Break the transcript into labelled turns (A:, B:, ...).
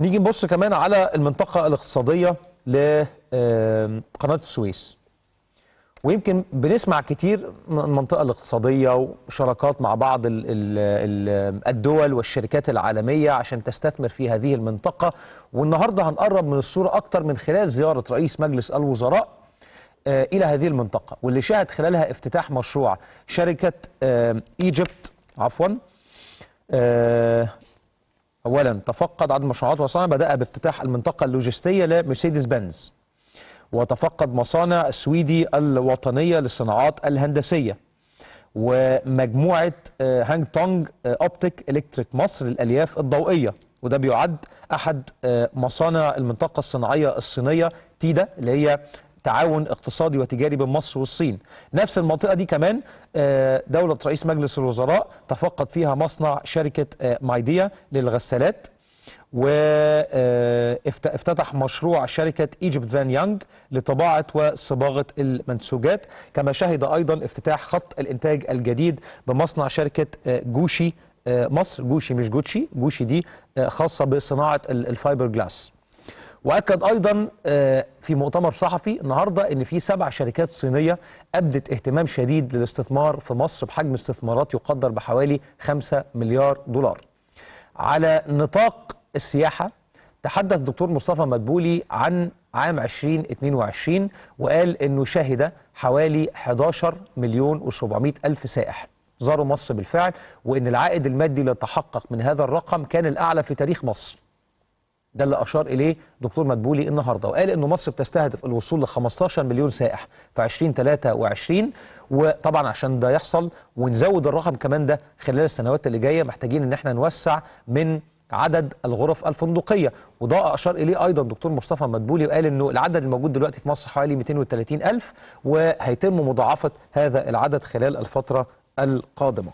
A: نيجي نبص كمان على المنطقة الاقتصادية لقناة السويس ويمكن بنسمع كتير من المنطقة الاقتصادية وشراكات مع بعض الدول والشركات العالمية عشان تستثمر في هذه المنطقة والنهاردة هنقرب من الصورة أكتر من خلال زيارة رئيس مجلس الوزراء آه، إلى هذه المنطقة واللي شهد خلالها افتتاح مشروع شركة إيجيبت عفواً آه، أولا تفقد عدد مشروعات وصانع بدأ بافتتاح المنطقة اللوجستية لمرسيدس بنز وتفقد مصانع السويدي الوطنية للصناعات الهندسية ومجموعة آه، هانج تونج آه، أوبتيك إلكتريك مصر للألياف الضوئية وده بيعد أحد آه، مصانع المنطقة الصناعية الصينية تيدا اللي هي تعاون اقتصادي وتجاري بين مصر والصين نفس المنطقة دي كمان آه، دولة رئيس مجلس الوزراء تفقد فيها مصنع شركة آه، مايديا للغسالات وافتتح آه، مشروع شركة ايجيبت فان يانج لطباعة وصباغة المنسوجات كما شهد أيضا افتتاح خط الإنتاج الجديد بمصنع شركة جوشي مصر جوشي مش جوتشي جوشي دي خاصة بصناعة الفايبر جلاس واكد ايضا آه، في مؤتمر صحفي النهارده ان في سبع شركات صينيه ابدت اهتمام شديد للاستثمار في مصر بحجم استثمارات يقدر بحوالي 5 مليار دولار. على نطاق السياحه تحدث دكتور مصطفى مدبولي عن عام 2022 وقال انه شهد حوالي 11 مليون و700 الف سائح زاروا مصر بالفعل وان العائد المادي اللي تحقق من هذا الرقم كان الاعلى في تاريخ مصر. ده اللي اشار اليه دكتور مدبولي النهارده وقال انه مصر بتستهدف الوصول ل 15 مليون سائح في 2023 وطبعا عشان ده يحصل ونزود الرقم كمان ده خلال السنوات اللي جايه محتاجين ان احنا نوسع من عدد الغرف الفندقيه وده اشار اليه ايضا دكتور مصطفى مدبولي وقال انه العدد الموجود دلوقتي في مصر حوالي 230 الف وهيتم مضاعفه هذا العدد خلال الفتره القادمه